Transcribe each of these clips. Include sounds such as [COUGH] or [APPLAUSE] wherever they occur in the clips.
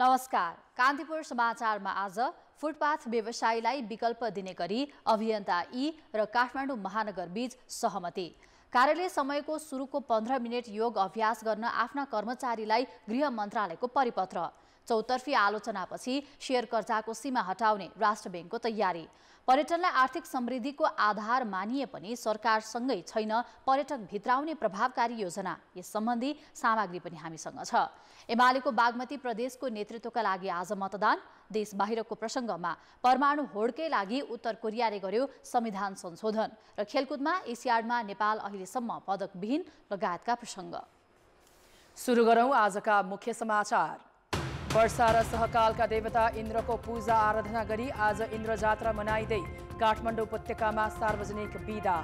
नमस्कार कान्तिपुर समाचारमा आज फुटपाथ व्यवसायीलाई विकल्प दिने गरी अभियन्ता ई र काठमाडौँ महानगरबीच सहमति कार्यालय समयको सुरुको पन्ध्र मिनट योग अभ्यास गर्न आफ्ना कर्मचारीलाई गृह मन्त्रालयको परिपत्र चौतर्फी आलोचनापछि सेयर कर्जाको सीमा हटाउने राष्ट्र ब्याङ्कको तयारी पर्यटनलाई आर्थिक समृद्धिको आधार मानिए पनि सरकारसँगै छैन पर्यटक भित्राउने प्रभावकारी योजना यस सम्बन्धी सामग्री पनि हामीसँग छ एमालेको बागमती प्रदेशको नेतृत्वका लागि आज मतदान देश बाहिरको प्रसङ्गमा परमाणु होडकै लागि उत्तर कोरियाले गर्यो संविधान संशोधन र खेलकुदमा एसियाडमा नेपाल अहिलेसम्म पदकविहीन लगायतका प्रसङ्ग सुरु गरौँ आजका मुख्य समाचार वर्षा र सहकालका देवता इन्द्रको पूजा आराधना गरी आज इन्द्र जात्रा मनाइँदै काठमाडौँ उपत्यकामा सार्वजनिक विदा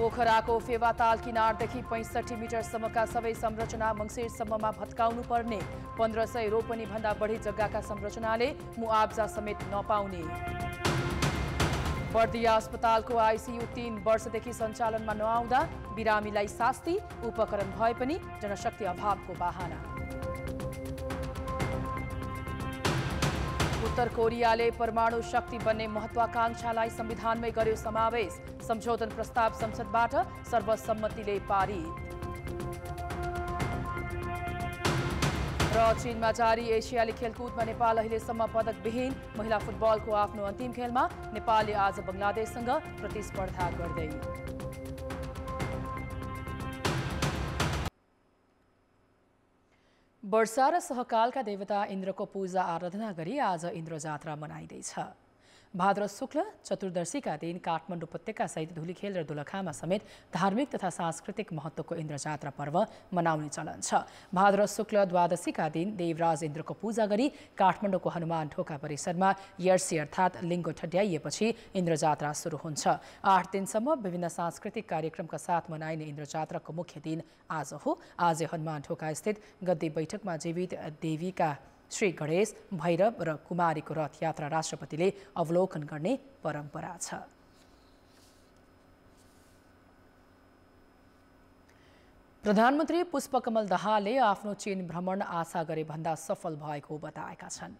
पोखराको फेवाताल किनारदेखि पैँसठी मिटरसम्मका सबै संरचना मङ्सिरसम्ममा भत्काउनु पर्ने पन्ध्र सय भन्दा बढी जग्गाका संरचनाले मुआब्जा समेत नपाउने बर्दिया अस्पताल को आईसीयू तीन संचालन में नआउँदा बिरामीलाई शास्ति उपकरण भए पनि जनशक्ति अभावको बाहना उत्तर कोरियाले परमाणु शक्ति बनने महत्वाकांक्षा संविधानमै गर्यो समावेश सम्झौतन प्रस्ताव संसदबाट सर्वसम्मतिले पारित र चीनमा जारी एसियाली खेलकुदमा नेपाल अहिलेसम्म पदकविहीन महिला फुटबलको आफ्नो अन्तिम खेलमा नेपालले आज बङ्गलादेशसँग प्रतिस्पर्धा गर्दै वर्षा र सहकालका देवता इन्द्रको पूजा आराधना गरी आज इन्द्र जात्रा मनाइँदैछ भाद्र शुक्ल चतुर्दशीका दिन काठमाडौँ उपत्यका सहित धुलीखेल र दुलखामा समेत धार्मिक तथा सांस्कृतिक महत्त्वको इन्द्रजात्रा पर्व मनाउने चलन छ भाद्र शुक्ल द्वादशीका दिन देवराज इन्द्रको पूजा गरी काठमाडौँको हनुमान ढोका परिसरमा यर्सी अर्थात् लिङ्गो ठड्याइएपछि इन्द्रजात्रा सुरु हुन्छ आठ दिनसम्म विभिन्न सांस्कृतिक कार्यक्रमका साथ मनाइने इन्द्रजात्राको मुख्य दिन आज हो आज हनुमान ढोका स्थित गद्दी बैठकमा जीवित देवीका श्री गणेश भैरव र कुमारीको रथयात्रा राष्ट्रपतिले अवलोकन गर्ने परम्परा छ प्रधानमन्त्री पुष्पकमल दाहालले आफ्नो चीन भ्रमण आशा गरेभन्दा भन्दा सफल भएको बताएका छन्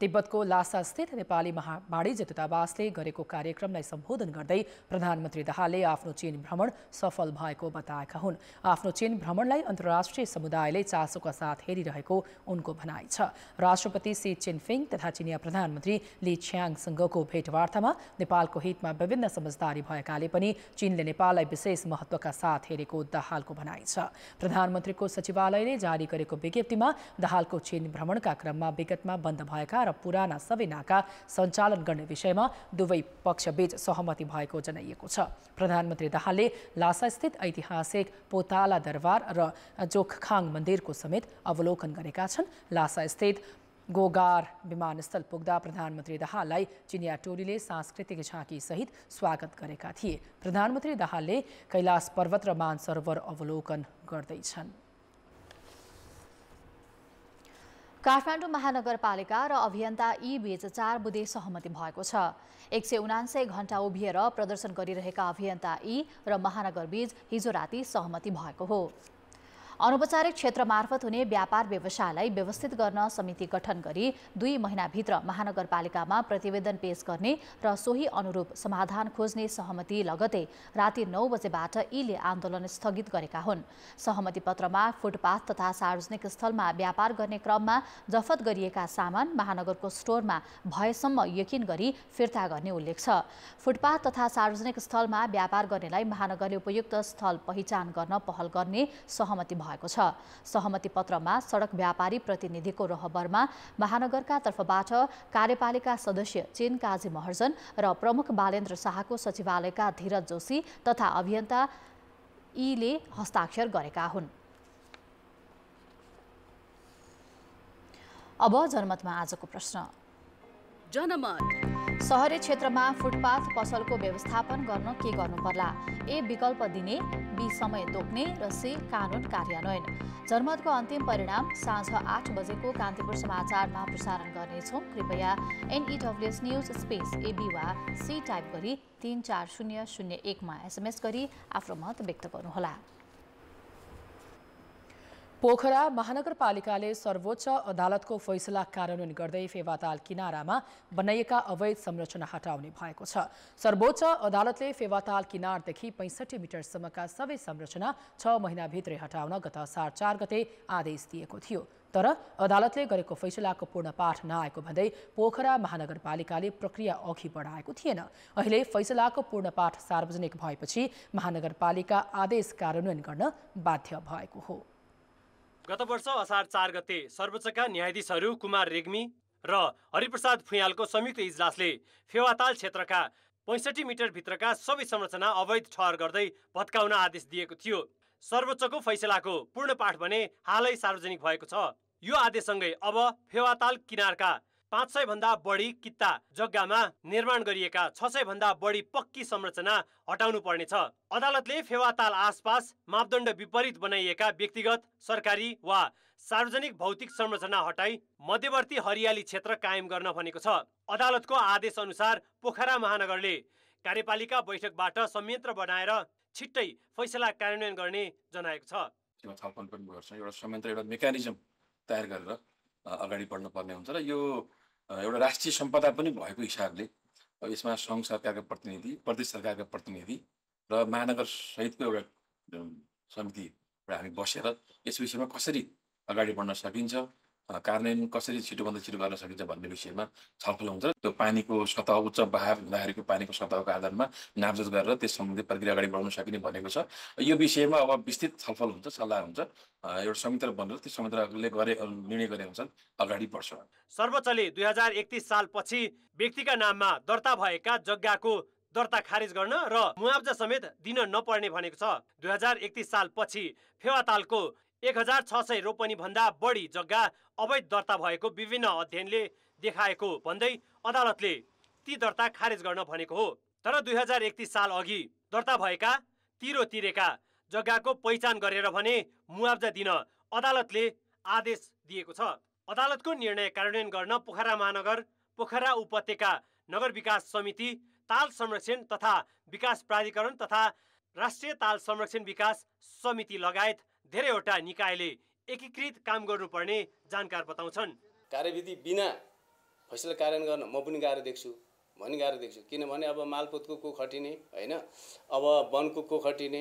तिब्बतको लासास्थित नेपाली महा वाणिज्य दूतावासले गरेको कार्यक्रमलाई सम्बोधन गर्दै प्रधानमन्त्री दाहालले आफ्नो चीन भ्रमण सफल भएको बताएका हुन् आफ्नो चीन भ्रमणलाई अन्तर्राष्ट्रिय समुदायले चासोका साथ हेरिरहेको उनको भनाइ छ राष्ट्रपति सी चिनफिङ तथा चिनिया प्रधानमन्त्री ली छ्याङसँगको भेटवार्तामा नेपालको हितमा विभिन्न समझदारी भएकाले पनि चीनले नेपाललाई विशेष महत्वका साथ हेरेको दाहालको भनाइ छ प्रधानमन्त्रीको सचिवालयले जारी गरेको विज्ञप्तिमा दाहालको चीन भ्रमणका क्रममा विगतमा बन्द भएका र पुराना सबै नाका सञ्चालन गर्ने विषयमा दुवै पक्षबीच सहमति भएको जनाइएको छ प्रधानमन्त्री दाहालले लासास्थित ऐतिहासिक पोताला दरबार र जोखखाङ मन्दिरको समेत अवलोकन गरेका छन् लासास्थित गोगार विमानस्थल पुग्दा प्रधानमन्त्री दाहाललाई चिनिया टोलीले सांस्कृतिक झाँकीसहित स्वागत गरेका थिए प्रधानमन्त्री दाहालले कैलाश पर्वत र मानसरोवर अवलोकन गर्दैछन् काठमाडौँ महानगरपालिका र अभियन्ता यी बीच चार बुधे सहमति भएको छ एक सय उनान्सय घण्टा उभिएर प्रदर्शन गरिरहेका अभियन्ता यी र महानगरबीच हिजो राति सहमति भएको हो अनौपचारिक क्षेत्र मार्फत हुने व्यापार व्यवसायलाई व्यवस्थित गर्न समिति गठन गरी दुई महिनाभित्र महानगरपालिकामा प्रतिवेदन पेश गर्ने र सोही अनुरूप समाधान खोज्ने सहमति लगतै राति नौ बजेबाट यीले आन्दोलन स्थगित गरेका हुन् सहमति पत्रमा फुटपाथ तथा सार्वजनिक स्थलमा व्यापार गर्ने क्रममा जफत गरिएका सामान महानगरको स्टोरमा भएसम्म यकिन गरी फिर्ता गर्ने उल्लेख छ फुटपाथ तथा सार्वजनिक स्थलमा व्यापार गर्नेलाई महानगरले उपयुक्त स्थल पहिचान गर्न पहल गर्ने सहमति भएको छ सहमति पत्रमा सडक व्यापारी प्रतिनिधिको रहबरमा महानगरका तर्फबाट कार्यपालिका सदस्य चेन काजी महर्जन र प्रमुख बालेन्द्र शाहको सचिवालयका धीरज जोशी तथा अभियन्ता ईले हस्ताक्षर गरेका हुन् अब जनमतमा आजको प्रश्न जनमत सहरी क्षेत्रमा फुटपाथ पसलको व्यवस्थापन गर्न के गर्नुपर्ला ए विकल्प दिने बी समय तोक्ने र सी कानुन कार्यान्वयन जनमतको अन्तिम परिणाम साँझ आठ बजेको कान्तिपुर समाचारमा प्रसारण गर्नेछौँ कृपया एनइडब्ल्युएस न्युज स्पेस एबी वा सी टाइप गरी तिन चार शून्य शून्य एकमा एसएमएस गरी आफ्नो मत व्यक्त गर्नुहोला पोखरा महानगरपालिकाले सर्वोच्च अदालतको फैसला कार्यान्वयन गर्दै फेवाताल किनारामा बनाइएका अवैध संरचना हटाउने भएको छ सर्वोच्च अदालतले फेवाताल किनारदेखि पैँसठी मिटरसम्मका सबै संरचना छ महिनाभित्रै हटाउन गत सार चार गते आदेश दिएको थियो तर अदालतले गरेको फैसलाको पूर्ण पाठ नआएको भन्दै पोखरा महानगरपालिकाले प्रक्रिया अघि बढाएको थिएन अहिले फैसलाको पूर्ण पाठ सार्वजनिक भएपछि महानगरपालिका आदेश कार्यान्वयन गर्न बाध्य भएको हो गत वर्ष असार चार गते सर्वोच्चका न्यायाधीशहरू कुमार रेग्मी र हरिप्रसाद फुयालको संयुक्त इजलासले फेवाताल क्षेत्रका पैँसठी मिटरभित्रका सबै संरचना अवैध ठहर गर्दै भत्काउन आदेश दिएको थियो सर्वोच्चको फैसलाको पूर्ण पाठ भने हालै सार्वजनिक भएको छ यो आदेशसँगै अब फेवाताल किनारका पाँच सय भन्दा बढी कित्ता जग्गामा निर्माण गरिएका छ सय भन्दा बढी पक्की संरचना हटाउनु पर्नेछ अदालतले फेवाताल आसपास मापदण्ड विपरीत बनाइएका व्यक्तिगत सरकारी वा सार्वजनिक भौतिक संरचना हटाई मध्यवर्ती हरियाली क्षेत्र कायम गर्न भनेको छ अदालतको आदेश अनुसार पोखरा महानगरले कार्यपालिका बैठकबाट संयन्त्र बनाएर छिट्टै फैसला कार्यान्वयन गर्ने जनाएको छ छलफल पनि गर्छ एउटा संयन्त्र एउटा मेकानिजम तयार गरेर अगाडि बढ्नुपर्ने हुन्छ र यो एउटा राष्ट्रिय सम्पदा पनि भएको हिसाबले यसमा सङ्घ सरकारका प्रतिनिधि प्रदेश सरकारका प्रतिनिधि र महानगर सहितको एउटा समिति हामी बसेर यस विषयमा कसरी अगाडि बढ्न सकिन्छ कार्यान्वयन कसरी छिटोभन्दा छिटो गर्न सकिन्छ भन्ने विषयमा छलफल हुन्छ त्यो पानीको सतह उच्च बहाव हुँदाखेरिको पानीको सतहको आधारमा नापजोत गरेर त्यस सम्बन्धी प्रक्रिया अगाडि बढाउन सकिने भनेको छ यो विषयमा अब विस्तृत छलफल हुन्छ सल्लाह हुन्छ एउटा संयुक्त बनेर त्यो संयुक्तले गरे निर्णय गरे हुन्छन् अगाडि बढ्छ सर्वोच्चले दुई हजार एकतिस सालपछि व्यक्तिका नाममा दर्ता भएका जग्गाको दर्ता खारेज गर्न र मुआब्जा समेत दिन नपर्ने भनेको छ दुई हजार एकतिस सालपछि फेवातालको एक हजार छ सय रोपनीभन्दा बढी जग्गा अवैध दर्ता भएको विभिन्न अध्ययनले देखाएको भन्दै अदालतले ती दर्ता खारेज गर्न भनेको हो तर दुई हजार एकतिस साल अघि दर्ता भएका तिरो तिरेका जग्गाको पहिचान गरेर भने मुआब्जा दिन अदालतले आदेश दिएको छ अदालतको निर्णय कार्यान्वयन गर्न पोखरा महानगर पोखरा उपत्यका नगर विकास समिति ताल संरक्षण तथा विकास प्राधिकरण तथा राष्ट्रिय ताल संरक्षण विकास समिति लगायत धेरैवटा निकायले एकीकृत काम गर्नुपर्ने जानकार बताउँछन् कार्यविधि बिना फैसला कार्यान्वयन गर्न म पनि गाह्रो देख्छु भनी गाह्रो देख्छु किनभने अब मालपोतको को खटिने होइन अब वनको को खटिने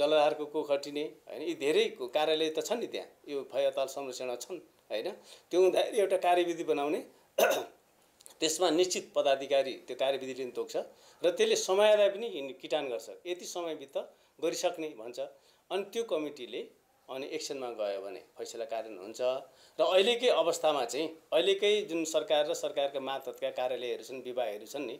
जलाधारको को खटिने होइन यी धेरै कार्यालय त छन् नि त्यहाँ यो फयताल संरक्षण छन् होइन त्यो हुँदाखेरि एउटा कार्यविधि बनाउने [CLEARS THROAT] त्यसमा निश्चित पदाधिकारी त्यो कार्यविधि लिन तोक्छ र त्यसले समयलाई पनि किटान गर्छ यति समयभित्र गरिसक्ने भन्छ अनि त्यो कमिटीले अनि एक्सनमा गयो भने फैसला कारण हुन्छ र अहिलेकै अवस्थामा चाहिँ अहिलेकै जुन सरकार र सरकारका मातहतका कार्यालयहरू छन् विभागहरू छन् नि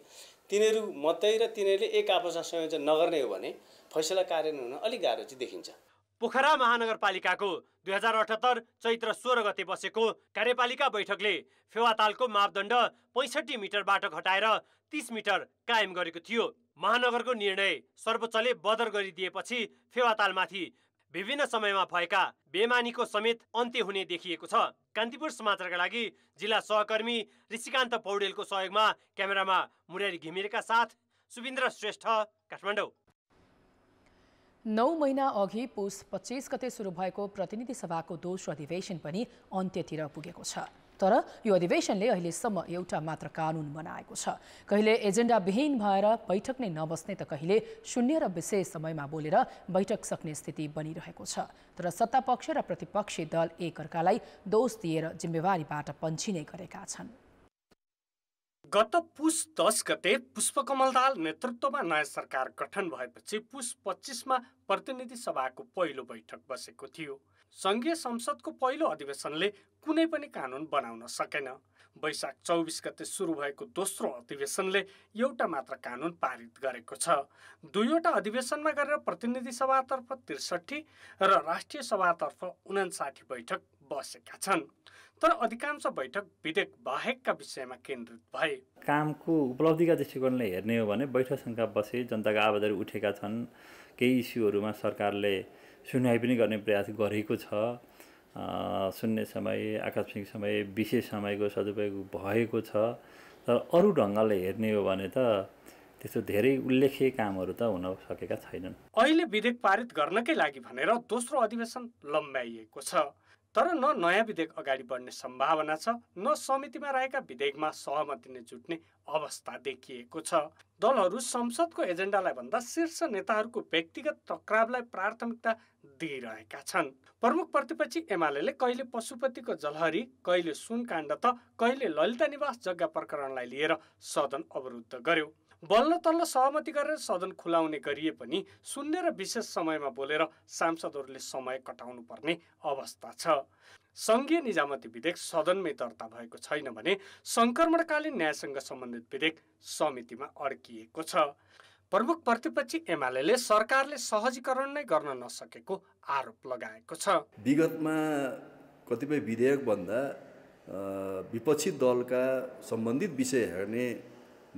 तिनीहरू मात्रै र तिनीहरूले एक आपसमा संयोजन नगर्ने हो भने फैसला कार्यान्वयन हुन अलिक गाह्रो चाहिँ देखिन्छ पोखरा महानगरपालिकाको दुई हजार अठहत्तर चैत्र सोह्र गते बसेको कार्यपालिका बैठकले फेवातालको मापदण्ड पैँसठी मिटरबाट घटाएर तिस मिटर कायम गरेको थियो महानगरको निर्णय सर्वोच्चले बदर गरिदिएपछि फेवातालमाथि विभिन्न समयमा भएका बेमानीको समेत अन्त्य हुने देखिएको छ कान्तिपुर समाचारका लागि जिल्ला सहकर्मी ऋषिकान्त पौडेलको सहयोगमा क्यामेरामा मुरारी घिमिरेका साथ सुविन्द्र श्रेष्ठ काठमाडौँ नौ महिना अघि पुस पच्चिस गते सुरु भएको प्रतिनिधि सभाको दोस्रो अधिवेशन पनि अन्त्यतिर पुगेको छ तर यो अधिवेशनले अहिलेसम्म एउटा मात्र कानून बनाएको छ कहिले एजेन्डा विहीन भएर बैठक नै नबस्ने त कहिले शून्य र विशेष समयमा बोलेर बैठक सक्ने स्थिति बनिरहेको छ तर सत्तापक्ष र प्रतिपक्षी दल एकअर्कालाई दोष दिएर जिम्मेवारीबाट पन्छिने गरेका छन् गत पुस दस गते पुष्पकमल दाल नेतृत्वमा नयाँ सरकार गठन भएपछि पुष पच्चिसमा प्रतिनिधि सभाको पहिलो बैठक बसेको थियो सङ्घीय संसदको पहिलो अधिवेशनले कुनै पनि कानुन बनाउन सकेन वैशाख चौबिस गते सुरु भएको दोस्रो अधिवेशनले एउटा मात्र कानुन पारित गरेको छ दुईवटा अधिवेशनमा गरेर प्रतिनिधि सभातर्फ त्रिसठी र राष्ट्रिय सभातर्फ उनासाठी बैठक बसेका छन् तर अधिकांश बैठक विधेयक बाहेकका विषयमा केन्द्रित भए कामको उपलब्धिका दृष्टिकोणले हेर्ने हो भने बैठक सङ्ख्या बसे जनताका आवाजहरू उठेका छन् केही इस्युहरूमा सरकारले सुनवाई पनि गर्ने प्रयास गरेको छ सुन्ने समय आकस्मिक समय विशेष समयको सदुपयोग भएको छ तर अरू ढङ्गले हेर्ने हो भने त त्यस्तो धेरै उल्लेखीय कामहरू त हुन सकेका छैनन् अहिले विधेयक पारित गर्नकै लागि भनेर दोस्रो अधिवेशन लम्ब्याइएको छ तर न नयाँ विधेयक अगाडि बढ्ने सम्भावना छ न समितिमा रहेका विधेयकमा सहमति नै जुट्ने अवस्था देखिएको छ दलहरू संसदको एजेन्डालाई भन्दा शीर्ष नेताहरूको व्यक्तिगत टक्रावलाई प्राथमिकता दिइरहेका छन् प्रमुख प्रतिपक्षी एमाले कहिले पशुपतिको जलहरी कहिले सुनकाण्ड त कहिले ललिता निवास जग्गा प्रकरणलाई लिएर सदन अवरुद्ध गर्यो बल्ल तल्ल सहमति गरेर सदन खुलाउने गरिए पनि शून्य र विशेष समयमा बोलेर सांसदहरूले समय कटाउनु पर्ने अवस्था छ सङ्घीय निजामती विधेयक सदनमै दर्ता भएको छैन भने सङ्क्रमणकालीन न्यायसँग सम्बन्धित विधेयक समितिमा अड्किएको छ प्रमुख प्रतिपक्षी एमाले सरकारले सहजीकरण नै गर्न नसकेको आरोप लगाएको छ विगतमा कतिपय विधेयक विधेयकभन्दा विपक्षी दलका सम्बन्धित विषय हेर्ने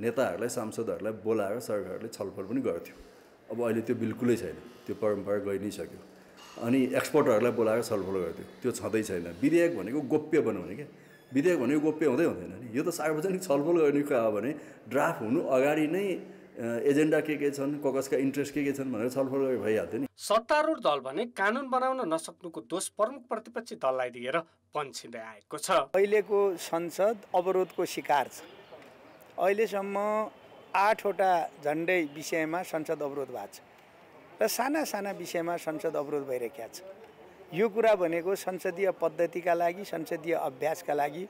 नेताहरूलाई सांसदहरूलाई बोलाएर सरकारले छलफल पनि गर्थ्यो अब अहिले त्यो बिल्कुलै छैन त्यो परम्परा गइ नै सक्यो अनि एक्सपर्टहरूलाई बोलाएर छलफल गर्थ्यो त्यो छँदै छैन विधेयक भनेको गोप्य बनाउने क्या विधेयक भनेको गोप्य हुँदै हुँदैन नि यो त सार्वजनिक छलफल गर्ने कुरा हो भने ड्राफ्ट हुनु अगाडि नै एजेन्डा के के छन् ककसका इन्ट्रेस्ट के के छन् भनेर छलफल गरे भइहाल्थ्यो नि सत्तारूढ दल भने कानुन बनाउन नसक्नुको दोष प्रमुख प्रतिपक्षी दललाई दिएर पन्छिँदै आएको छ अहिलेको संसद अवरोधको शिकार छ अहिलेसम्म आठवटा झन्डै विषयमा संसद अवरोध भएको छ र साना साना विषयमा संसद अवरोध भइरहेका छ यो कुरा भनेको संसदीय पद्धतिका लागि संसदीय अभ्यासका लागि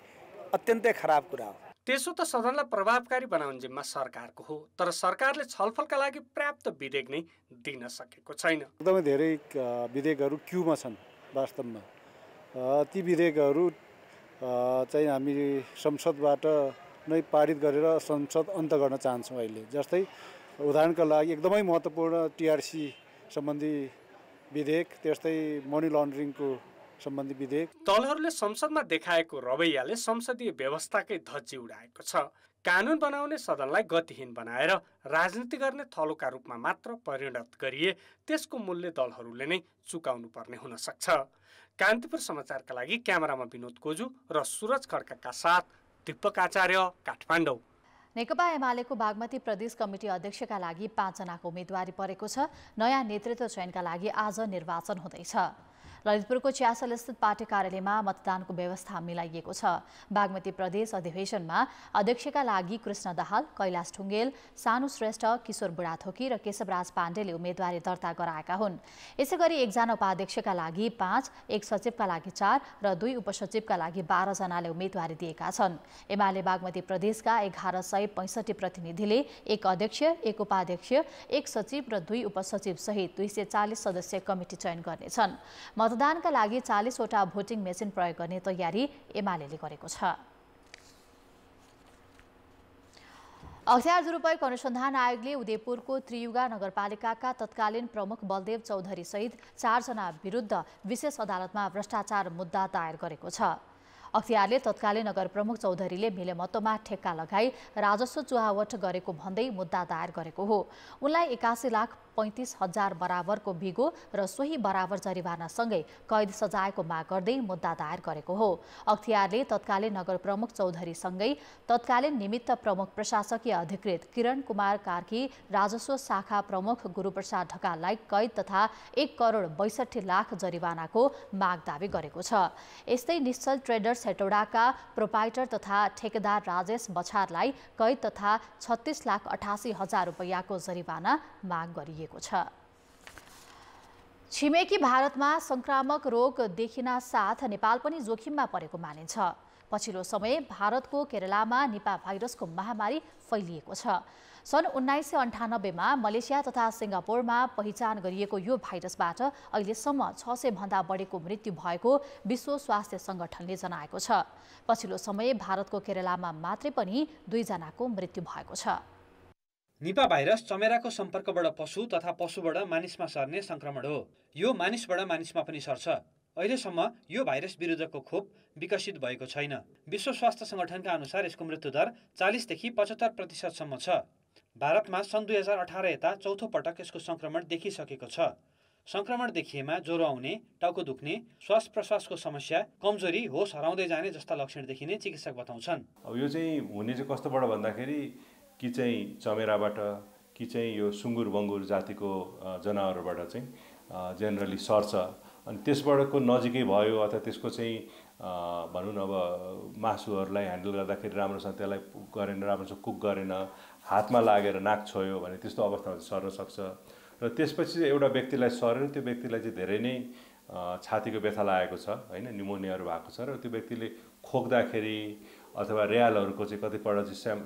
अत्यन्तै खराब कुरा हो त्यसो त सदनलाई प्रभावकारी बनाउने जिम्मा सरकारको हो तर सरकारले छलफलका लागि पर्याप्त विधेयक नै दिन सकेको छैन एकदमै धेरै विधेयकहरू क्युमा छन् वास्तवमा ती विधेयकहरू चाहिँ हामी संसदबाट नै पारित गरेर संसद अन्त गर्न चाहन्छौँ अहिले जस्तै उदाहरणका लागि एकदमै महत्त्वपूर्ण टिआरसी सम्बन्धी विधेयक त्यस्तै मनी लन्ड्रिङको सम्बन्धी विधेयक दलहरूले संसदमा देखाएको रवैयाले संसदीय व्यवस्थाकै धज्जी उडाएको छ कानुन बनाउने सदनलाई गतिहीन बनाएर राजनीति गर्ने थलोका रूपमा मात्र परिणत गरिए त्यसको मूल्य दलहरूले नै चुकाउनु पर्ने हुन सक्छ कान्तिपुर समाचारका लागि क्यामेरामा विनोद कोजु र सुरज खड्काका साथ दीपक आचार्य काठमाडौँ नेकपा एमालेको बागमती प्रदेश कमिटी अध्यक्षका लागि पाँचजनाको उम्मेदवारी परेको छ नयाँ नेतृत्व चयनका लागि आज निर्वाचन हुँदैछ ललितपुरको स्थित पार्टी कार्यालयमा मतदानको व्यवस्था मिलाइएको छ बागमती प्रदेश अधिवेशनमा अध्यक्षका लागि कृष्ण दाहाल कैलाश ढुङ्गेल सानु श्रेष्ठ किशोर बुढाथोकी र केशवराज पाण्डेले उम्मेद्वारी दर्ता गराएका हुन् यसै गरी एकजना उपाध्यक्षका लागि पाँच एक सचिवका लागि चार र दुई उपसचिवका लागि बाह्रजनाले उम्मेद्वारी दिएका छन् एमाले बागमती प्रदेशका एघार सय पैँसठी प्रतिनिधिले एक अध्यक्ष एक उपाध्यक्ष एक सचिव र दुई उपसचिव सहित दुई सय चालिस सदस्यीय कमिटी चयन गर्नेछन् मतदानका लागि चालिसवटा भोटिङ मेसिन प्रयोग गर्ने तयारी एमाले गरेको छ अख्तियार दुरुपयोग अनुसन्धान आयोगले उदयपुरको त्रियुगा नगरपालिकाका तत्कालीन प्रमुख बलदेव चौधरी सहित चारजना विरुद्ध विशेष अदालतमा भ्रष्टाचार मुद्दा दायर गरेको छ अख्तियारले तत्कालीन नगर प्रमुख चौधरीले मिलेमत्तोमा ठेक्का लगाई राजस्व चुहावट गरेको भन्दै मुद्दा दायर गरेको हो उनलाई एकासी लाख पैँतिस हजार बराबरको बिगो र सोही बराबर जरिवानासँगै कैद सजाएको माग गर्दै मुद्दा दायर गरेको हो अख्तियारले तत्कालीन नगर प्रमुख चौधरीसँगै तत्कालीन निमित्त प्रमुख प्रशासकीय अधिकृत किरण कुमार कार्की राजस्व शाखा प्रमुख गुरूप्रसाद ढकाललाई कैद तथा एक करोड बैसठी लाख जरिवानाको माग दावी गरेको छ यस्तै निश्चल ट्रेडर्स हेटौडाका प्रोपाइटर तथा ठेकेदार राजेश बछारलाई कैद तथा छत्तिस लाख अठासी हजार रुपियाँको जरिवाना माग गरिएको छ छिमेकी भारतमा सङ्क्रामक रोग देखिन साथ नेपाल पनि जोखिममा परेको मानिन्छ पछिल्लो समय भारतको केरलामा निपा भाइरसको महामारी फैलिएको छ सन् उन्नाइस सय अन्ठानब्बेमा मलेसिया तथा सिङ्गापुरमा पहिचान गरिएको यो भाइरसबाट अहिलेसम्म छ सय भन्दा बढेको मृत्यु भएको विश्व स्वास्थ्य सङ्गठनले जनाएको छ पछिल्लो समय भारतको केरलामा मात्रै पनि दुईजनाको मृत्यु भएको छ निपा भाइरस चमेराको सम्पर्कबाट पशु तथा पशुबाट मानिसमा सर्ने सङ्क्रमण हो यो मानिसबाट मानिसमा पनि सर्छ अहिलेसम्म यो भाइरस विरुद्धको खोप विकसित भएको छैन विश्व स्वास्थ्य सङ्गठनका अनुसार यसको मृत्युदर चालिसदेखि पचहत्तर प्रतिशतसम्म छ भारतमा सन् दुई हजार अठार यता चौथो पटक यसको सङ्क्रमण देखिसकेको छ सङ्क्रमण देखिएमा ज्वरो आउने टाउको दुख्ने श्वास प्रश्वासको समस्या कमजोरी होस हराउँदै जाने जस्ता लक्षण देखिने चिकित्सक बताउँछन् अब यो चाहिँ हुने चाहिँ कस्तोबाट भन्दाखेरि कि चाहिँ चमेराबाट कि चाहिँ यो सुँगुर बङ्गुर जातिको जनावरबाट चाहिँ जेनरली सर्छ अनि त्यसबाटको नजिकै भयो अथवा त्यसको चाहिँ भनौँ न अब मासुहरूलाई ह्यान्डल गर्दाखेरि राम्रोसँग त्यसलाई गरेन राम्रोसँग कुक गरेन हातमा लागेर नाक छोयो भने त्यस्तो अवस्थामा चाहिँ सर्न सक्छ र त्यसपछि चाहिँ एउटा व्यक्तिलाई सर्यो त्यो व्यक्तिलाई चाहिँ धेरै नै छातीको व्यथा लागेको छ होइन निमोनियाहरू भएको छ र त्यो व्यक्तिले खोक्दाखेरि अथवा र्यालहरूको चाहिँ कतिपल्ट चाहिँ स्याम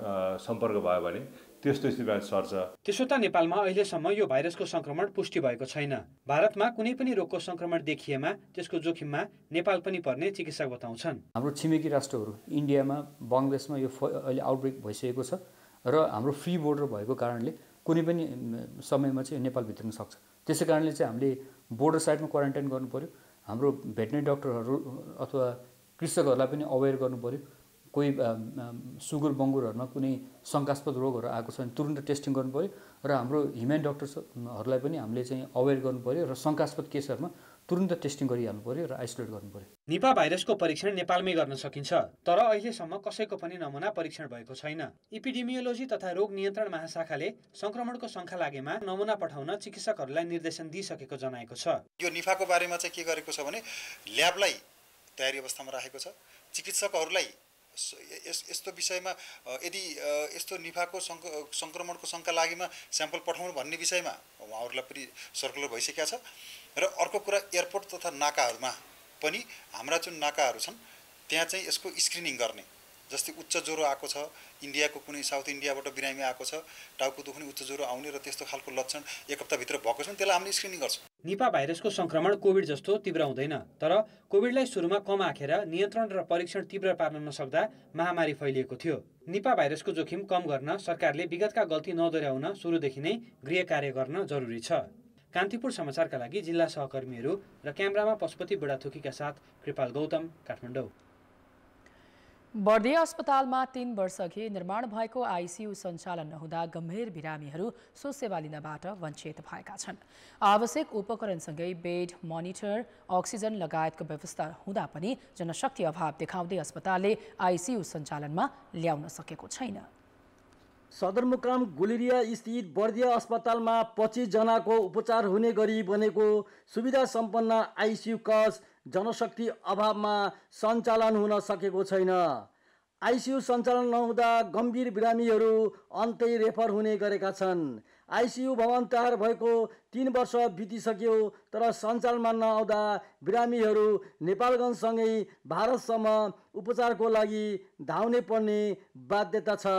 सम्पर्क भयो भने त्यस्तो स्थितिमा सर्छ त्यसो त नेपालमा अहिलेसम्म यो भाइरसको सङ्क्रमण पुष्टि भएको छैन भारतमा कुनै पनि रोगको सङ्क्रमण देखिएमा त्यसको जोखिममा नेपाल पनि पर्ने चिकित्सक बताउँछन् हाम्रो छिमेकी राष्ट्रहरू इन्डियामा बङ्गलादेशमा यो अहिले आउटब्रेक भइसकेको छ र हाम्रो फ्री बोर्डर भएको कारणले कुनै पनि समयमा चाहिँ नेपाल भित्रिन सक्छ त्यसै कारणले चाहिँ हामीले बोर्डर साइडमा क्वारेन्टाइन गर्नु पऱ्यो हाम्रो भेटनेरी डक्टरहरू अथवा कृषकहरूलाई पनि अवेर गर्नु पऱ्यो कोही सुगर बङ्गुरहरूमा कुनै शङ्कास्पद रोगहरू आएको छ भने तुरन्त टेस्टिङ गर्नु र हाम्रो ह्युमेन डक्टर्सहरूलाई पनि हामीले चाहिँ अवेर गर्नु र शङ्कास्पद केसहरूमा तुरन्त टेस्टिङ गरिहाल्नु पऱ्यो र आइसोलेट गर्नु पऱ्यो निपा भाइरसको परीक्षण नेपालमै गर्न सकिन्छ तर अहिलेसम्म कसैको पनि नमुना परीक्षण भएको छैन इपिडिमियोलोजी तथा रोग नियन्त्रण महाशाखाले संक्रमणको सङ्ख्या लागेमा नमुना पठाउन चिकित्सकहरूलाई निर्देशन दिइसकेको जनाएको छ यो निफाको बारेमा चाहिँ के गरेको छ भने ल्याबलाई तयारी अवस्थामा राखेको छ चिकित्सकहरूलाई यस यस्तो विषयमा यदि यस्तो निफाको सङ्क सङ्क्रमणको शङ्का लागेमा स्याम्पल पठाउनु भन्ने विषयमा उहाँहरूलाई पनि सर्कुलर भइसकेको छ र अर्को कुरा एयरपोर्ट तथा नाकाहरूमा पनि हाम्रा जुन नाकाहरू छन् त्यहाँ चाहिँ यसको स्क्रिनिङ गर्ने जस्तै उच्च ज्वरो आएको छ इन्डियाको कुनै साउथ इन्डियाबाट बिरामी आएको छ टाउको दुख्ने उच्च ज्वरो आउने र त्यस्तो खालको लक्षण एक हप्ताभित्र भएको छ त्यसलाई हामीले स्क्रिनिङ गर्छौँ निपा भाइरसको सङ्क्रमण कोभिड जस्तो तीव्र हुँदैन तर कोभिडलाई सुरुमा कम आखेर नियन्त्रण र परीक्षण तीव्र पार्न नसक्दा महामारी फैलिएको थियो निपा भाइरसको जोखिम कम गर्न सरकारले विगतका गल्ती नदोर्याउन सुरुदेखि नै गृह कार्य गर्न जरुरी छ कान्तिपुर समाचारका लागि जिल्ला सहकर्मीहरू र क्यामरामा पशुपति बुढाथुकीका साथ कृपाल गौतम काठमाडौँ बर्दिया अस्पतालमा तीन वर्षअघि निर्माण भएको आइसियु सञ्चालन नहुँदा गम्भीर बिरामीहरू सो सेवा लिनबाट वञ्चित भएका छन् आवश्यक उपकरणसँगै बेड मोनिटर अक्सिजन लगायतको व्यवस्था हुँदा पनि जनशक्ति अभाव देखाउँदै अस्पतालले आइसियु सञ्चालनमा ल्याउन सकेको छैन सदरमुकाम गुलिरिया स्थित बर्दिया अस्पतालमा पच्चिसजनाको उपचार हुने गरी बनेको सुविधा सम्पन्न आइसियु कक्ष जनशक्ति अभावमा सञ्चालन हुन सकेको छैन आइसियु सञ्चालन नहुँदा गम्भीर बिरामीहरू अन्तै रेफर हुने गरेका छन् आइसियु भवन तयार भएको तिन वर्ष बितिसक्यो तर सञ्चालनमा नआउँदा बिरामीहरू नेपालगञ्जसँगै भारतसम्म उपचारको लागि धाउने पर्ने बाध्यता छ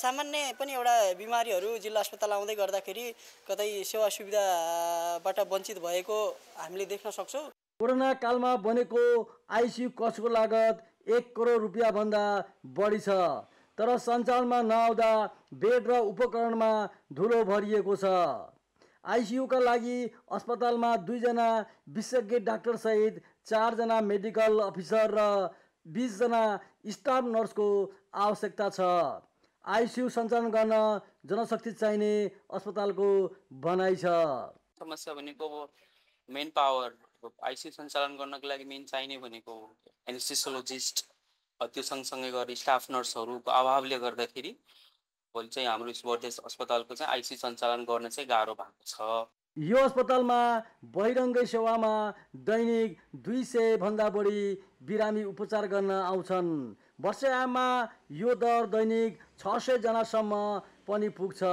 सामान्य पनि एउटा बिमारीहरू जिल्ला अस्पताल आउँदै गर्दाखेरि कतै सेवा सुविधाबाट वञ्चित भएको हामीले देख्न सक्छौँ कोरोना कालमा बनेको आइसियु कसको लागत एक करोड रुपियाँभन्दा बढी छ तर सञ्चालनमा नआउँदा बेड र उपकरणमा धुलो भरिएको छ आइसियुका लागि अस्पतालमा दुईजना विशेषज्ञ डाक्टरसहित चारजना मेडिकल अफिसर र बिसजना स्टाफ नर्सको आवश्यकता छ आइसियु सञ्चालन गर्न जनशक्ति चाहिने अस्पतालको भनाइ छ समस्या भनेको मेन पावर आइसी सञ्चालन गर्नको लागि मेन चाहिने भनेको एनसिसोलोजिस्ट त्यो सँगसँगै गरी स्टाफ नर्सहरूको अभावले गर्दाखेरि भोलि चाहिँ हाम्रो बर्देश अस्पतालको चाहिँ आइसी सञ्चालन गर्न चाहिँ गाह्रो भएको छ यो अस्पतालमा बहिरङ्गै सेवामा दैनिक दुई सय भन्दा बढी बिरामी उपचार गर्न आउँछन् वर्षयाममा यो दर दैनिक छ सयजनासम्म पनि पुग्छ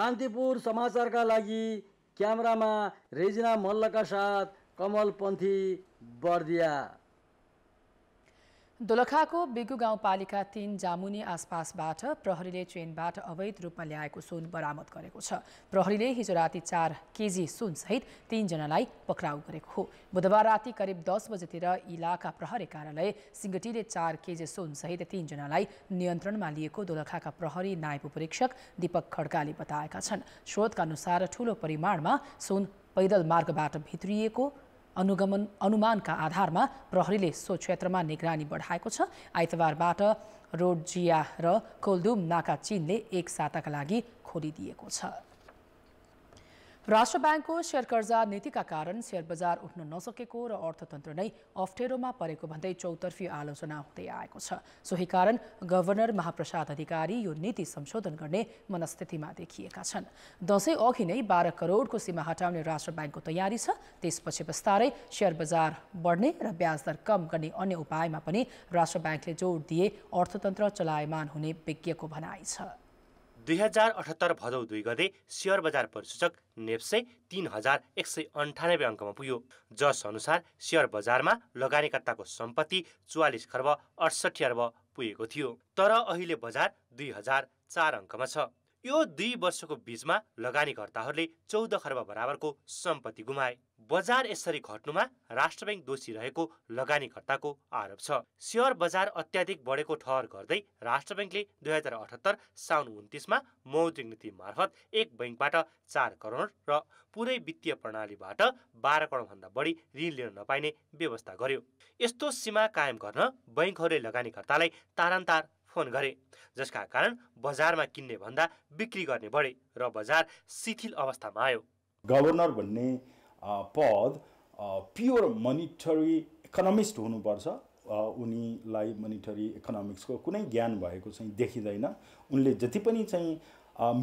कान्तिपुर समाचारका लागि क्यामरामा रेजिना मल्लका साथ कमल पन्थी बर्दिया दोलखाको बिगु गाउँपालिका तिन जामुनी आसपासबाट प्रहरीले ट्रेनबाट अवैध रूपमा ल्याएको सुन बरामद गरेको छ प्रहरीले हिजो राति चार केजी सुनसहित तिनजनालाई पक्राउ गरेको हो बुधबार राति करिब दस बजेतिर इलाका प्रहरी कार्यालय सिङ्गटीले चार केजी सुनसहित तिनजनालाई नियन्त्रणमा लिएको दोलखाका प्रहरी नायब उपरीक्षक दीपक खड्काले बताएका छन् स्रोतका अनुसार ठूलो परिमाणमा सुन पैदल मार्गबाट भित्रिएको अनुगमन अनुमानका आधारमा प्रहरीले सो क्षेत्रमा निगरानी बढाएको छ आइतबारबाट रोडजिया र कोल्दुम नाका चिनले एक साताका लागि खोलिदिएको छ राष्ट्र ब्याङ्कको सेयर कर्जा नीतिका कारण सेयर बजार उठ्न नसकेको र अर्थतन्त्र नै अप्ठ्यारोमा परेको भन्दै चौतर्फी आलोचना हुँदै आएको छ सोही कारण गभर्नर महाप्रसाद अधिकारी यो नीति संशोधन गर्ने मनस्थितिमा देखिएका छन् दसैँ अघि नै बाह्र करोडको सीमा हटाउने राष्ट्र ब्याङ्कको तयारी छ त्यसपछि बिस्तारै सेयर बजार बढ्ने र ब्याजदर कम गर्ने अन्य उपायमा पनि राष्ट्र ब्याङ्कले जोड दिए अर्थतन्त्र चलायमान हुने विज्ञको भनाइ छ दुई हजार अठहत्तर भदौ दुई गते सेयर बजार परिसूचक नेप्से तिन हजार एक सय अन्ठानब्बे अङ्कमा पुग्यो जसअनुसार सेयर बजारमा लगानीकर्ताको सम्पत्ति चुवालिस खर्ब अडसठी अर्ब पुगेको थियो तर अहिले बजार दुई हजार चार अङ्कमा छ यो दुई वर्षको बिचमा लगानीकर्ताहरूले चौध खर्ब बराबरको सम्पत्ति गुमाए बजार यसरी घट्नुमा राष्ट्र ब्याङ्क दोषी रहेको लगानीकर्ताको आरोप छ सेयर बजार अत्याधिक बढेको ठहर गर्दै राष्ट्र ब्याङ्कले दुई हजार अठहत्तर साउन उन्तिसमा मौद्रिक नीति मार्फत एक बैङ्कबाट चार करोड र पुरै वित्तीय प्रणालीबाट बाह्र करोडभन्दा बढी ऋण लिन नपाइने व्यवस्था गर्यो यस्तो सीमा कायम गर्न बैङ्कहरूले लगानीकर्तालाई तारान्तार फोन गरे जसका कारण बजारमा किन्ने भन्दा बिक्री गर्ने बढे र बजार शिथिल अवस्थामा आयो गभर्नर भन्ने पद प्योर मनिटरी इकोनोमिस्ट हुनुपर्छ उनीलाई मनिटरी इकोनोमिक्सको कुनै ज्ञान भएको चाहिँ देखिँदैन उनले जति पनि चाहिँ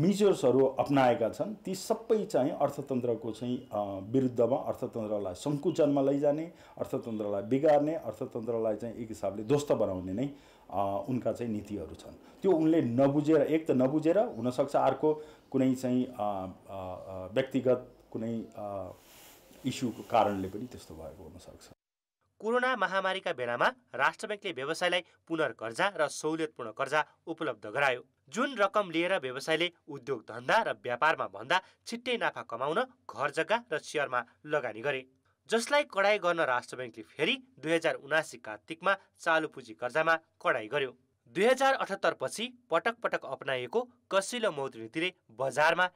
मिजर्सहरू अप्नाएका छन् ती सबै चाहिँ अर्थतन्त्रको चाहिँ विरुद्धमा अर्थतन्त्रलाई सङ्कुचनमा लैजाने अर्थतन्त्रलाई बिगार्ने अर्थतन्त्रलाई चाहिँ एक हिसाबले ध्वस्त बनाउने नै उनका चाहिँ नीतिहरू छन् त्यो उनले नबुझेर एक त नबुझेर हुनसक्छ अर्को कुनै चाहिँ व्यक्तिगत कुनै इस्युको कारणले पनि त्यस्तो भएको हुनसक्छ कोरोना महामारीका बेलामा राष्ट्र ब्याङ्कले व्यवसायलाई पुनर्कर्जा र सहुलियतपूर्ण कर्जा उपलब्ध गरायो जुन रकम लिएर व्यवसायले उद्योग धन्दा र व्यापारमा भन्दा छिट्टै नाफा कमाउन घर जग्गा र सेयरमा लगानी गरे जसलाई कडाई गर्न राष्ट्र ब्याङ्कले फेरि दुई हजार उनासी कार्तिकमा चालु पुँजी कर्जामा कडाई गर्यो दुई हजार अठहत्तर पछि पटक पटक अपनाइएको कसिलो मौद्रिक नीतिले बजारमा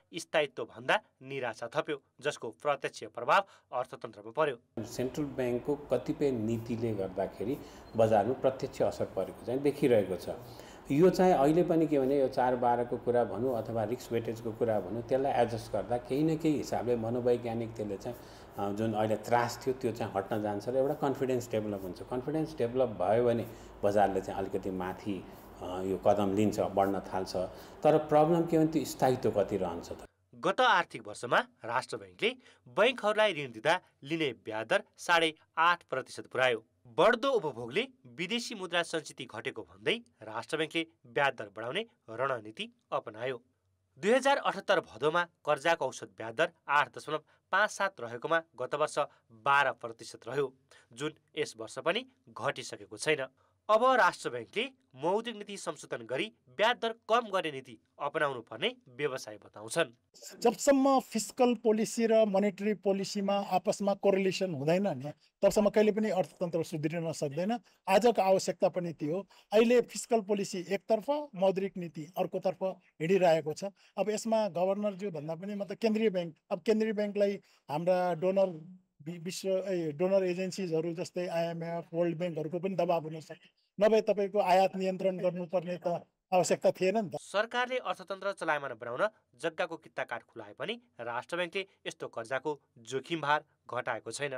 भन्दा निराशा थप्यो जसको प्रत्यक्ष प्रभाव अर्थतन्त्रमा पर्यो सेन्ट्रल ब्याङ्कको कतिपय नीतिले गर्दाखेरि बजारमा प्रत्यक्ष असर परेको चाहिँ देखिरहेको छ यो चाहिँ अहिले पनि के भने यो चार बाह्रको कुरा भनौँ अथवा रिक्स वेटेजको कुरा भनौँ त्यसलाई एडजस्ट गर्दा केही न केही हिसाबले मनोवैज्ञानिक त्यसले चाहिँ जुन अहिले त्रास थियो त्यो चाहिँ हट्न जान्छ र एउटा कन्फिडेन्स डेभलप हुन्छ कन्फिडेन्स डेभलप भयो भने बजारले चाहिँ अलिकति माथि यो कदम लिन्छ बढ्न थाल्छ तर प्रब्लम के भने त्यो स्थायित्व कति रहन्छ त गत आर्थिक वर्षमा राष्ट्र ब्याङ्कले बैङ्कहरूलाई ऋण दिँदा लिने ब्याज दर साढे आठ प्रतिशत पुर्यायो बढ्दो उपभोगले विदेशी मुद्रा सञ्चित घटेको भन्दै राष्ट्र ब्याङ्कले ब्याज दर बढाउने रणनीति अपनायो दुई हजार अठहत्तर भदौमा कर्जाको औसत दर आठ दशमलव पाँच सात रहेकोमा गत वर्ष बाह्र प्रतिशत रह्यो जुन यस वर्ष पनि घटिसकेको छैन अब राष्ट्र ब्याङ्कले मौद्रिक नीति संशोधन गरी ब्याज दर कम गर्ने नीति अपनाउनु पर्ने व्यवसाय बताउँछन् जबसम्म फिस्कल पोलिसी र मोनिटरी पोलिसीमा आपसमा कोरिलेसन हुँदैन नि तबसम्म कहिले पनि अर्थतन्त्र सुध्रिन सक्दैन आजको आवश्यकता पनि त्यो हो अहिले फिस्कल पोलिसी एकतर्फ मौद्रिक नीति अर्कोतर्फ हिँडिरहेको छ अब यसमा गभर्नरज्यू भन्दा पनि मतलब केन्द्रीय ब्याङ्क अब केन्द्रीय ब्याङ्कलाई हाम्रा डोनर विश्व ए डोनर एजेन्सिजहरू जस्तै आइएमएफ वर्ल्ड ब्याङ्कहरूको पनि दबाब हुन सक्छ नभए तपाईँको आयात नियन्त्रण गर्नुपर्ने त आवश्यकता थिएन नि त सरकारले अर्थतन्त्र चलायमान बनाउन जग्गाको किता काठ खुलाए पनि राष्ट्र ब्याङ्कले यस्तो कर्जाको जोखिम भार घटाएको छैन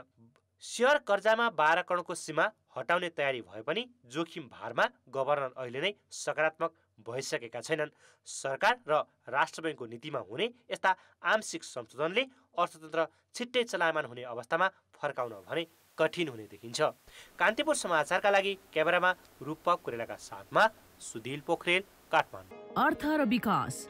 सेयर कर्जामा बाह्र करोडको सीमा हटाउने तयारी भए पनि जोखिम भारमा गभर्नर अहिले नै सकारात्मक भइसकेका छैनन् सरकार र राष्ट्र ब्याङ्कको नीतिमा हुने यस्ता आंशिक संशोधनले अर्थतन्त्र छिट्टै चलायमान हुने अवस्थामा फर्काउन भने कठिन हुने देखिन्छ कान्तिपुर समाचारका लागि क्यामेरामा रूप कोरेलाका साथमा सुधिल पोखरेल काठमाडौँ अर्थ र विकास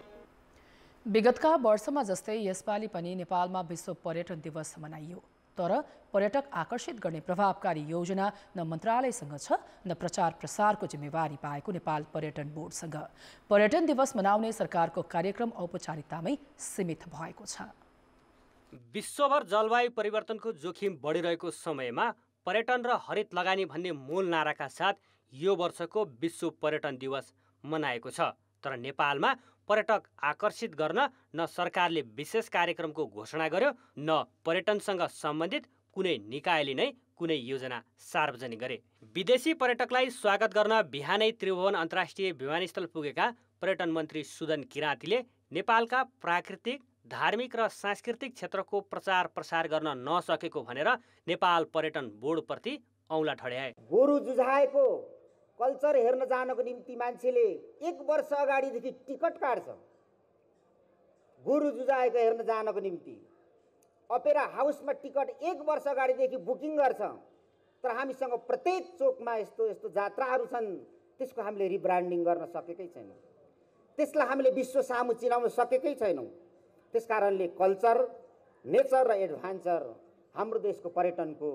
विगतका वर्षमा जस्तै यसपालि पनि नेपालमा विश्व पर्यटन दिवस मनाइयो तर पर्यटक आकर्षित गर्ने प्रभावकारी योजना न मन्त्रालयसँग छ न प्रचार प्रसारको जिम्मेवारी पाएको नेपाल पर्यटन बोर्डसँग पर्यटन दिवस मनाउने सरकारको कार्यक्रम औपचारिकतामै सीमित भएको छ विश्वभर जलवायु परिवर्तनको जोखिम बढिरहेको समयमा पर्यटन र हरित लगानी भन्ने मूल नाराका साथ यो वर्षको विश्व पर्यटन दिवस मनाएको छ तर नेपालमा पर्यटक आकर्षित गर्न न सरकारले विशेष कार्यक्रमको घोषणा गर्यो न पर्यटनसँग सम्बन्धित कुनै निकायले नै कुनै योजना सार्वजनिक गरे विदेशी पर्यटकलाई स्वागत गर्न बिहानै त्रिभुवन अन्तर्राष्ट्रिय विमानस्थल पुगेका पर्यटन मन्त्री सुदन किराँतीले नेपालका प्राकृतिक धार्मिक र सांस्कृतिक क्षेत्रको प्रचार प्रसार गर्न नसकेको भनेर नेपाल पर्यटन बोर्डप्रति औँला ठड्याए गोरु जुझाएको कल्चर हेर्न जानको निम्ति मान्छेले एक वर्ष अगाडिदेखि टिकट काट्छ गुरु जुजाएको हेर्न जानको निम्ति अपेरा हाउसमा टिकट एक वर्ष अगाडिदेखि बुकिङ गर्छ तर हामीसँग प्रत्येक चोकमा यस्तो यस्तो जात्राहरू छन् त्यसको हामीले रिब्रान्डिङ गर्न सकेकै छैनौँ त्यसलाई हामीले विश्व सामु चिनाउन सकेकै छैनौँ त्यस कारणले कल्चर नेचर र एडभान्चर हाम्रो देशको पर्यटनको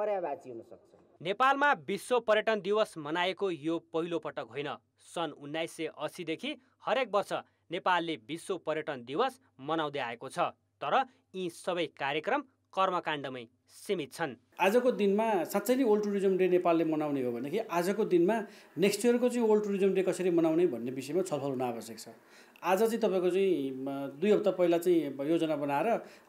पर्यावाची हुनसक्छ नेपालमा विश्व पर्यटन दिवस मनाएको यो पहिलो पटक होइन सन् उन्नाइस सय असीदेखि हरेक वर्ष नेपालले विश्व पर्यटन दिवस मनाउँदै आएको छ तर यी सबै कार्यक्रम कर्मकाण्डमै सीमित छन् आजको दिनमा साँच्चै नै ओल्ड टुरिज्म डे नेपालले मनाउने हो भनेदेखि आजको दिनमा नेक्स्ट इयरको चाहिँ ओल्ड टुरिज्म डे कसरी मनाउने भन्ने विषयमा छलफल हुन आवश्यक छ आज चाहिँ तपाईँको चाहिँ दुई हप्ता पहिला चाहिँ योजना बनाएर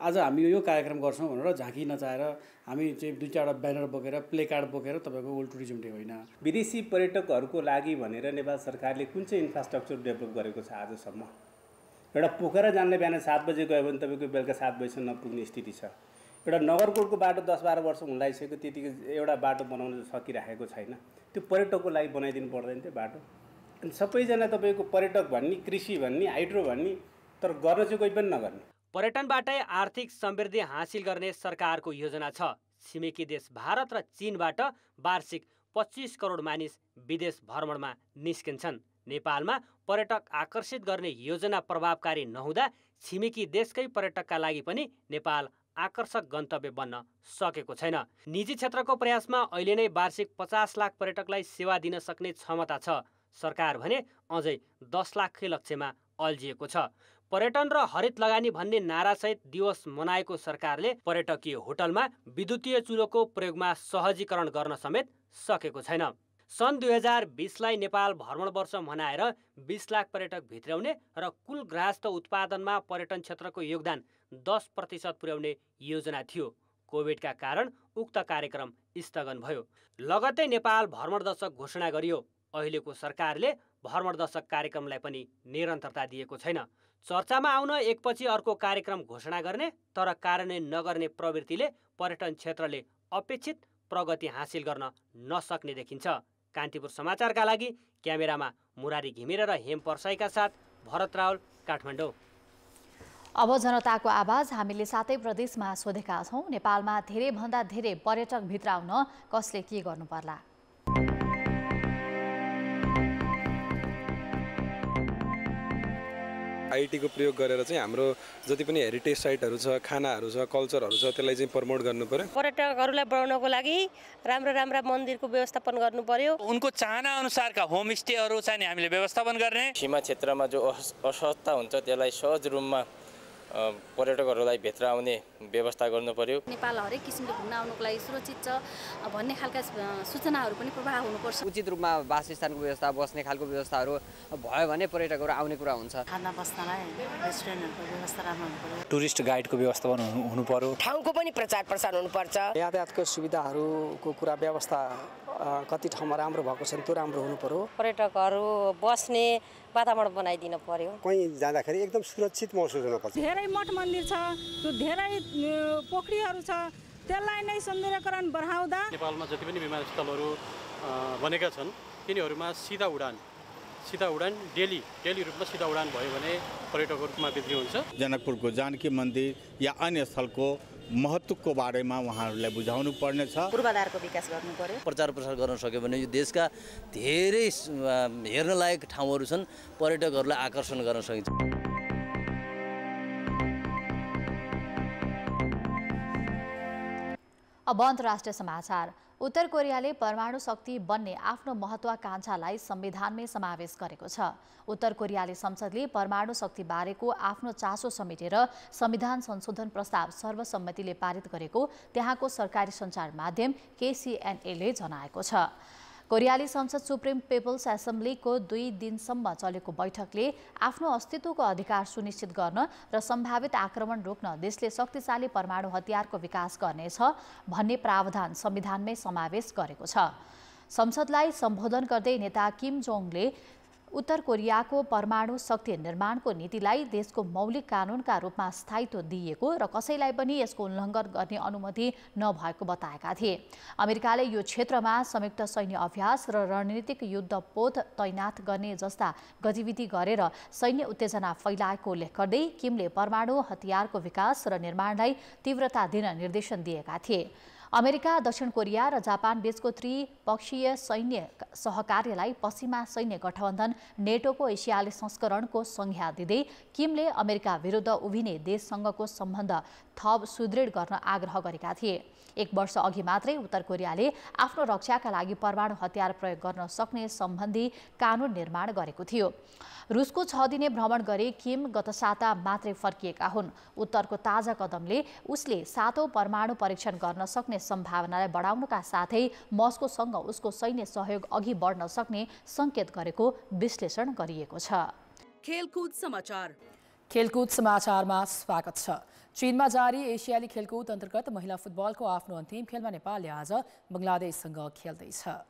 आज हामी यो कार्यक्रम गर्छौँ भनेर झाँकी नचाहेर हामी चाहिँ दुई चारवटा ब्यानर बोकेर प्ले कार्ड बोकेर तपाईँको वर्ल्ड टुरिज्म डे होइन विदेशी पर्यटकहरूको लागि भनेर नेपाल सरकारले कुन चाहिँ इन्फ्रास्ट्रक्चर डेभलप गरेको छ आजसम्म एउटा पोखेर जानले बिहान सात बजे गयो भने तपाईँको बेलुका सात बजीसम्म नपुग्ने स्थिति छ एउटा नगरकोटको बाटो दस बाह्र वर्ष हुन लागिसकेको त्यतिको एउटा बाटो बनाउन सकिराखेको छैन त्यो पर्यटकको लागि बनाइदिनु पर्दैन थियो बाटो अनि सबैजना तपाईँको पर्यटक भन्ने कृषि भन्ने हाइड्रो भन्ने तर गर्न चाहिँ कोही पनि नगर्ने पर्यटनबाटै आर्थिक समृद्धि हासिल गर्ने सरकारको योजना छ छिमेकी देश भारत र चिनबाट वार्षिक पच्चिस करोड मानिस विदेश भ्रमणमा निस्किन्छन् नेपालमा पर्यटक आकर्षित गर्ने योजना प्रभावकारी नहुँदा छिमेकी देशकै पर्यटकका लागि पनि नेपाल आकर्षक गन्तव्य बन्न सकेको छैन निजी क्षेत्रको प्रयासमा अहिले नै वार्षिक पचास लाख पर्यटकलाई सेवा दिन सक्ने क्षमता छ सरकार भने अझै दस लाखकै लक्ष्यमा अल्झिएको छ पर्यटन र हरित लगानी भन्ने नारासहित दिवस मनाएको सरकारले पर्यटकीय होटलमा विद्युतीय चुलोको प्रयोगमा सहजीकरण गर्न समेत सकेको छैन सन् दुई हजार बिसलाई नेपाल भ्रमण वर्ष मनाएर बिस लाख पर्यटक भित्राउने र कुल ग्राहस्थ उत्पादनमा पर्यटन क्षेत्रको योगदान दस प्रतिशत पुर्याउने योजना थियो कोभिडका कारण उक्त कार्यक्रम स्थगन भयो लगतै नेपाल भ्रमण दशक घोषणा गरियो अहिलेको सरकारले भ्रमणदर्शक कार्यक्रमलाई पनि निरन्तरता दिएको छैन चर्चामा आउन एकपछि अर्को कार्यक्रम घोषणा गर्ने तर कार्यान्वयन नगर्ने प्रवृत्तिले पर्यटन क्षेत्रले अपेक्षित प्रगति हासिल गर्न नसक्ने देखिन्छ कान्तिपुर समाचारका लागि क्यामेरामा मुरारी घिमिरे र हेम पर्साईका साथ भरत रावल काठमाडौँ अब जनताको आवाज हामीले सातै प्रदेशमा सोधेका छौँ नेपालमा धेरैभन्दा धेरै पर्यटक भित्र आउन कसले के गर्नु पर्ला आइटीको प्रयोग गरेर चाहिँ हाम्रो जति पनि हेरिटेज साइटहरू छ खानाहरू छ कल्चरहरू छ त्यसलाई चाहिँ प्रमोट गर्नु पर्यो पर्यटकहरूलाई बढाउनको लागि राम्रो राम्रा मन्दिरको व्यवस्थापन गर्नु पर्यो उनको चाहना अनुसारका होमस्टेहरू चाहिँ हामीले व्यवस्थापन गर्ने सीमा क्षेत्रमा जो असहजता हुन्छ त्यसलाई सहज रूपमा पर्यटकहरूलाई भित्र आउने व्यवस्था गर्नु पर्यो नेपाल हरेक किसिमले घुम्न आउनुको लागि सुरक्षित छ भन्ने खालका सूचनाहरू पनि प्रभाव हुनुपर्छ उचित रूपमा वासस्थानको व्यवस्था बस्ने खालको व्यवस्थाहरू भयो भने पर्यटकहरू आउने कुरा हुन्छ खाना बस्नलाई टुरिस्ट गाइडको व्यवस्था हुनु पर्यो ठाउँको पनि प्रचार प्रसार हुनुपर्छ यातायातको सुविधाहरूको कुरा व्यवस्था कति ठाउँमा राम्रो भएको छ त्यो राम्रो हुनु पर्यो पर्यटकहरू बस्ने वातावरण बनाइदिनु पर्यो कहीँ जाँदाखेरि एकदम सुरक्षित महसुस हुनुपर्छ धेरै मठ मन्दिर छ त्यो धेरै पोखरीहरू छ त्यसलाई नै सौन्दर्यकरण बढाउँदा नेपालमा जति पनि विमानस्थलहरू बनेका छन् तिनीहरूमा सिधा उडान सिधा उडान डेली डेली रूपमा सिधा उडान भयो भने पर्यटकहरूमा वृद्धि हुन्छ जनकपुरको जानकी मन्दिर या अन्य स्थलको महत्त्वको बारेमा उहाँहरूलाई बुझाउनु पर्नेछ पूर्वाधारको विकास गर्नु पर्यो प्रचार प्रसार गर्न सक्यो भने यो देशका धेरै हेर्न लायक ठाउँहरू छन् पर्यटकहरूलाई आकर्षण गर्न सकिन्छ अब अन्तर्राष्ट्रिय समाचार उत्तर कोरियाले परमाणु शक्ति बन्ने आफ्नो महत्वाकांक्षालाई संविधानमै समावेश गरेको छ उत्तर कोरियाली संसदले परमाणु शक्ति बारेको आफ्नो चासो समेटेर संविधान संशोधन प्रस्ताव सर्वसम्मतिले पारित गरेको त्यहाँको सरकारी सञ्चार माध्यम केसिएनएले जनाएको छ कोरियाली संसद सुप्रिम पिपल्स एसेम्ब्लीको दुई दिनसम्म चलेको बैठकले आफ्नो अस्तित्वको अधिकार सुनिश्चित गर्न र सम्भावित आक्रमण रोक्न देशले शक्तिशाली परमाणु हतियारको विकास गर्नेछ भन्ने प्रावधान संविधानमै समावेश गरेको छ संसदलाई सम्बोधन गर्दै नेता किम जोङले उत्तर कोरियाको परमाणु शक्ति निर्माणको नीतिलाई देशको मौलिक कानुनका रूपमा स्थायित्व दिइएको र कसैलाई पनि यसको उल्लङ्घन गर्ने अनुमति नभएको बताएका थिए अमेरिकाले यो क्षेत्रमा संयुक्त सैन्य अभ्यास र रणनीतिक युद्ध युद्धपोत तैनाथ गर्ने जस्ता गतिविधि गरेर सैन्य उत्तेजना फैलाएको उल्लेख गर्दै किमले परमाणु हतियारको विकास र निर्माणलाई तीव्रता दिन निर्देशन दिएका थिए अमेरिका दक्षिण कोरिया र जापान बीचको त्रिपक्षीय सैन्य सहकार्यलाई पश्चिमा सैन्य गठबन्धन नेटोको एसियाली संस्करणको संज्ञा दिँदै किमले अमेरिका विरुद्ध उभिने देशसँगको सम्बन्ध थप सुदृढ गर्न आग्रह गरेका थिए एक वर्ष अघि मात्रै उत्तर कोरियाले आफ्नो रक्षाका लागि परमाणु हतियार प्रयोग गर्न सक्ने सम्बन्धी कानून निर्माण गरेको थियो रुसको छ दिने भ्रमण गरे किम गत साता मात्रै फर्किएका हुन् उत्तरको ताजा कदमले उसले सातौँ परमाणु परीक्षण गर्न सक्ने सम्भावनालाई बढाउनका साथै मस्कोसँग उसको सैन्य सहयोग अघि बढ्न सक्ने सङ्केत गरेको विश्लेषण गरिएको छ खेलकुद समाचार खेलकुद समाचारमा स्वागत छ चीनमा जारी एसियाली खेलकुद अन्तर्गत महिला फुटबलको आफ्नो अन्तिम खेलमा नेपालले आज बङ्गलादेशसँग खेल्दैछ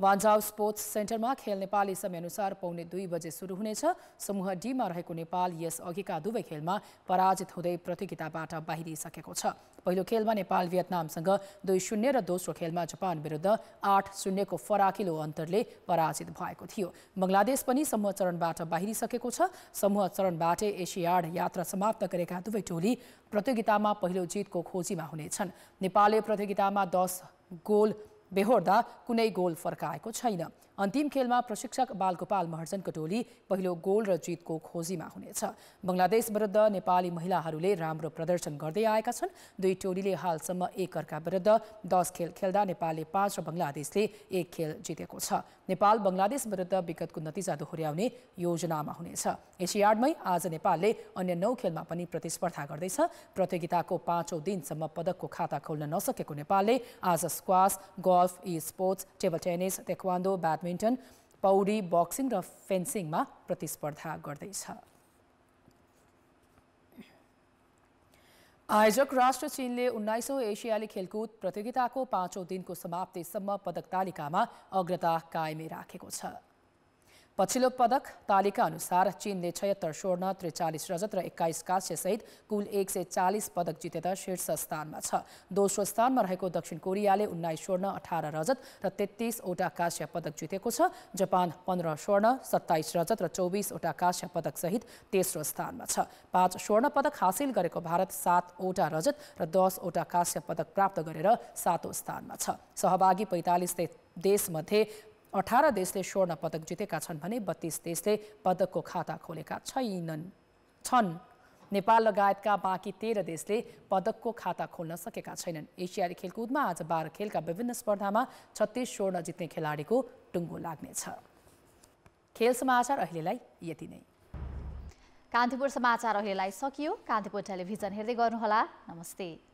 वान्जाउ स्पोर्ट्स सेन्टरमा खेल नेपाली समयअनुसार पौने दुई बजे सुरु हुनेछ समूह डीमा रहेको नेपाल यस अघिका दुवै खेलमा पराजित हुँदै प्रतियोगिताबाट बाहिरिसकेको छ पहिलो खेलमा नेपाल भियतनामसँग दुई शून्य र दोस्रो खेलमा जापान विरुद्ध आठ शून्यको फराकिलो अन्तरले पराजित भएको थियो बङ्गलादेश पनि समूह चरणबाट बाहिरिसकेको छ समूह चरणबाटै एसियाड यात्रा समाप्त गरेका दुवै टोली प्रतियोगितामा पहिलो जितको खोजीमा हुनेछन् नेपालले प्रतियोगितामा दस गोल बेहोर्दा कुनै गोल फर्काएको छैन अन्तिम खेलमा प्रशिक्षक बालगोपाल महर्जनको टोली पहिलो गोल र जितको खोजीमा हुनेछ बङ्गलादेश विरुद्ध नेपाली महिलाहरूले राम्रो प्रदर्शन गर्दै आएका छन् दुई टोलीले हालसम्म एकअर्का विरुद्ध दस खेल खेल्दा नेपालले पाँच र बङ्गलादेशले एक खेल जितेको छ नेपाल बङ्गलादेश विरुद्ध विगतको नतिजा दोहोऱ्याउने योजनामा हुनेछ एसियाडमै आज नेपालले अन्य नौ खेलमा पनि प्रतिस्पर्धा गर्दैछ प्रतियोगिताको पाँचौँ दिनसम्म पदकको खाता खोल्न नसकेको नेपालले आज स्क्वास ग golf e sports table tennis taekwondo badminton पौडी बक्सिङ र फेन्सिङमा प्रतिस्पर्धा गर्दैछ आयोजक राष्ट्र चीनले उन्नाइसौँ एसियाली खेलकुद प्रतियोगिताको पाँचौँ दिनको समाप्तिसम्म पदक तालिकामा अग्रता कायमै राखेको छ पछिल्लो पदक तालिका अनुसार चीनले छयत्तर स्वर्ण त्रिचालिस रजत र एक्काइस सहित कुल एक सय चालिस पदक जितेर शीर्ष स्थानमा छ दोस्रो स्थानमा रहेको दक्षिण कोरियाले उन्नाइस स्वर्ण अठार रजत र तेत्तिसवटा काश्य पदक जितेको छ जापान पन्ध्र स्वर्ण सत्ताइस रजत र चौबिसवटा पदक सहित तेस्रो स्थानमा छ पाँच स्वर्ण पदक हासिल गरेको भारत सातवटा रजत र दसवटा काश्य पदक प्राप्त गरेर सातौँ स्थानमा छ सहभागी पैँतालिस देशमध्ये अठार देशले स्वर्ण पदक जितेका छन् भने बत्तीस देशले पदकको खाता खोलेका छैनन् छन् नेपाल लगायतका बाँकी तेह्र देशले पदकको खाता खोल्न सकेका छैनन् एसियाली खेलकुदमा आज बाह्र खेलका विभिन्न स्पर्धामा छत्तिस स्वर्ण जित्ने खेलाडीको टुङ्गो लाग्नेछ खेल समाचार अहिलेलाई यति नै कान्तिपुर समाचार अहिलेलाई सकियो कान्तिपुर टेलिभिजन हेर्दै गर्नुहोला नमस्ते